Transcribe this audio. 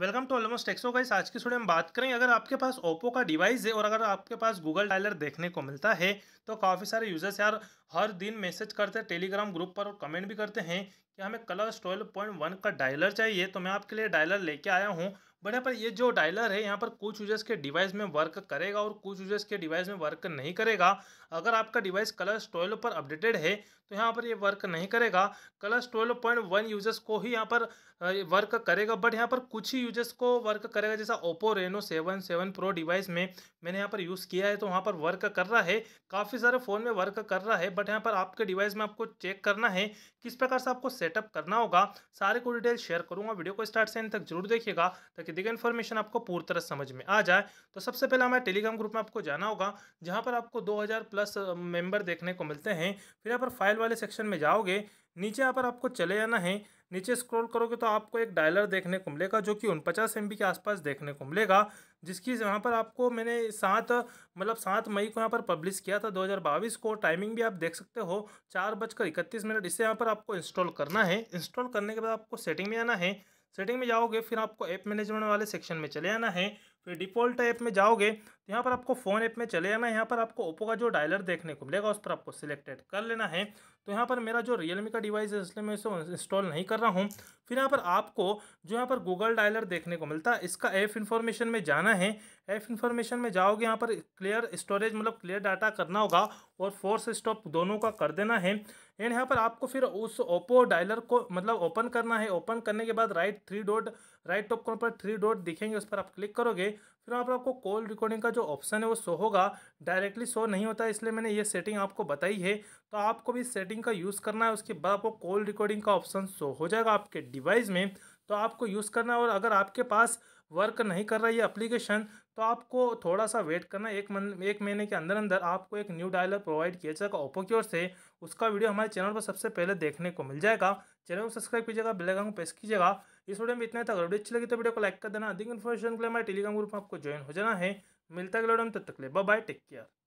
welcome to almost Texo guys आज की studio हम बात करें अगर आपके पास ओप्पो का डिवाइस है और अगर आपके पास गूगल डायलर देखने को मिलता है तो काफ़ी सारे यूज़र्स यार हर दिन मैसेज करते हैं टेलीग्राम ग्रुप पर और कमेंट भी करते हैं कि हमें कलर्स ट्वेल्व पॉइंट वन का डायलर चाहिए तो मैं आपके लिए डायलर लेके आया हूँ बट यहाँ पर ये जो डायलर है यहाँ पर कुछ यूजर्स के डिवाइस में वर्क करेगा और कुछ यूजर्स के डिवाइस में वर्क नहीं करेगा अगर आपका डिवाइस कलर्स ट्वेल्व पर अपडेटेड है तो यहाँ पर ये वर्क नहीं करेगा colours twelve point one users को ही यहाँ पर वर्क करेगा बट यहाँ पर कुछ ही यूजर्स को वर्क करेगा जैसा Oppo Reno seven seven pro device में मैंने यहाँ पर यूज़ किया है तो वहाँ पर वर्क कर रहा है काफ़ी सारे फ़ोन में वर्क कर रहा है बट यहाँ पर आपके डिवाइस में आपको चेक करना है किस प्रकार से आपको सेटअप करना होगा सारे को डिटेल शेयर करूँगा वीडियो को स्टार्ट से एंड तक जरूर देखिएगा की दी गई इन्फॉर्मेशन आपको पूरी तरह समझ में आ जाए तो सबसे पहले हमारे टेलीग्राम ग्रुप में आपको जाना होगा जहाँ पर आपको 2000 प्लस मेंबर देखने को मिलते हैं फिर यहाँ पर फाइल वाले सेक्शन में जाओगे नीचे यहाँ पर आपको चले आना है नीचे स्क्रॉल करोगे तो आपको एक डायलर देखने को मिलेगा जो कि उनपचास एम के आसपास देखने को मिलेगा जिसकी यहाँ पर आपको मैंने सात मतलब सात मई को यहाँ पर पब्लिश किया था 2022 को टाइमिंग भी आप देख सकते हो चार बजकर इकतीस मिनट इसे यहाँ पर आपको इंस्टॉल करना है इंस्टॉल करने के बाद आपको सेटिंग में आना है सेटिंग में जाओगे फिर आपको ऐप मैनेजमेंट वाले सेक्शन में चले आना है तो डिफ़ॉल्ट ऐप में जाओगे तो यहाँ पर आपको फ़ोन ऐप में चले जाना है यहाँ पर आपको ओप्पो का जो डायलर देखने को मिलेगा उस पर आपको सिलेक्टेड कर लेना है तो यहाँ पर मेरा जो रियलमी का डिवाइस है इसलिए मैं इसे इंस्टॉल नहीं कर रहा हूँ फिर यहाँ पर आपको जो यहाँ पर गूगल डायलर देखने को मिलता है इसका ऐप इन्फॉर्मेशन में जाना है ऐप इन्फॉर्मेशन में जाओगे यहाँ पर क्लियर स्टोरेज मतलब क्लियर डाटा करना होगा और फोर्स स्टॉप दोनों का कर देना है एंड यहाँ पर आपको फिर उस ओप्पो डायलर को मतलब ओपन करना है ओपन करने के बाद right three dot right top corner पर थ्री डॉट दिखेंगे उस पर आप क्लिक करोगे फिर वहाँ पर आपको कॉल रिकॉर्डिंग का जो ऑप्शन है वो शो होगा डायरेक्टली शो नहीं होता इसलिए मैंने ये सेटिंग आपको बताई है तो आपको भी सेटिंग का यूज़ करना है उसके बाद आपको कॉल रिकॉर्डिंग का ऑप्शन शो हो जाएगा आपके डिवाइस में तो आपको यूज़ करना है और अगर आपके पास वर्क नहीं कर रहा है ये अप्लीकेशन तो आपको थोड़ा सा वेट करना एक मन एक महीने के अंदर अंदर आपको एक न्यू डायलर प्रोवाइड किया जाएगा ओप्पो की ओर से उसका वीडियो हमारे चैनल पर सबसे पहले देखने को मिल जाएगा चैनल को सब्सक्राइब कीजिएगा बेलाइकन को प्रेस कीजिएगा इस वीडियो में इतना था वीडियो अच्छी लगी तो वीडियो को लाइक कर देना अधिक इन्फॉर्मेशन के लिए हमारे टेलीग्राम ग्रुप में आपको ज्वाइन हो जाना है मिलता है तब तक ले बाय टेक केयर